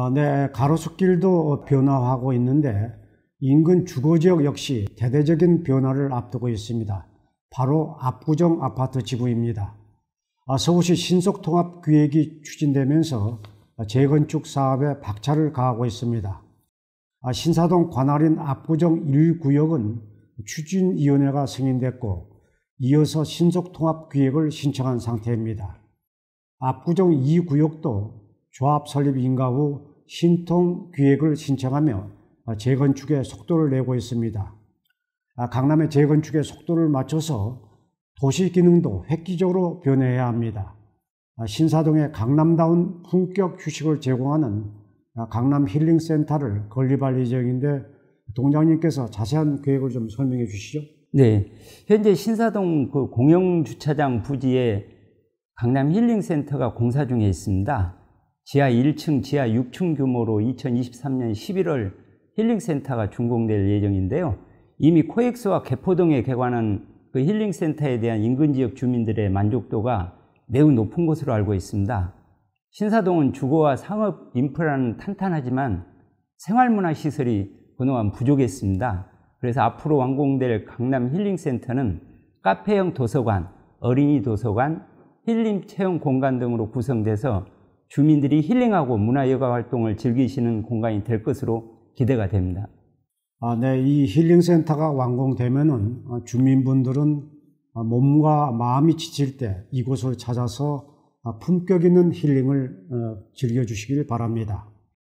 아, 네, 가로수길도 변화하고 있는데 인근 주거지역 역시 대대적인 변화를 앞두고 있습니다. 바로 압구정 아파트 지구입니다. 어, 서울시 신속통합 기획이 추진되면서 재건축 사업에 박차를 가하고 있습니다. 어, 신사동 관할인 압구정 1구역은 추진위원회가 승인됐고 이어서 신속통합 기획을 신청한 상태입니다. 압구정 2구역도 조합 설립 인가 후 신통 기획을 신청하며 재건축에 속도를 내고 있습니다. 아, 강남의 재건축에 속도를 맞춰서 도시 기능도 획기적으로 변해야 합니다. 아, 신사동의 강남다운 품격 휴식을 제공하는 아, 강남 힐링센터를 건립할 예정인데 동장님께서 자세한 계획을 좀 설명해 주시죠. 네. 현재 신사동 그 공영주차장 부지에 강남 힐링센터가 공사 중에 있습니다. 지하 1층, 지하 6층 규모로 2023년 11월 힐링센터가 준공될 예정인데요. 이미 코엑스와 개포동에 개관한 그 힐링센터에 대한 인근 지역 주민들의 만족도가 매우 높은 것으로 알고 있습니다. 신사동은 주거와 상업 인프라는 탄탄하지만 생활문화 시설이 그동안 부족했습니다. 그래서 앞으로 완공될 강남 힐링센터는 카페형 도서관, 어린이 도서관, 힐링 체험 공간 등으로 구성돼서 주민들이 힐링하고 문화여가 활동을 즐기시는 공간이 될 것으로 기대가 됩니다. 아, 네. 이 힐링센터가 완공되면은 어, 주민분들은 어, 몸과 마음이 지칠 때 이곳을 찾아서 어, 품격 있는 힐링을 즐겨주시길 바랍니다.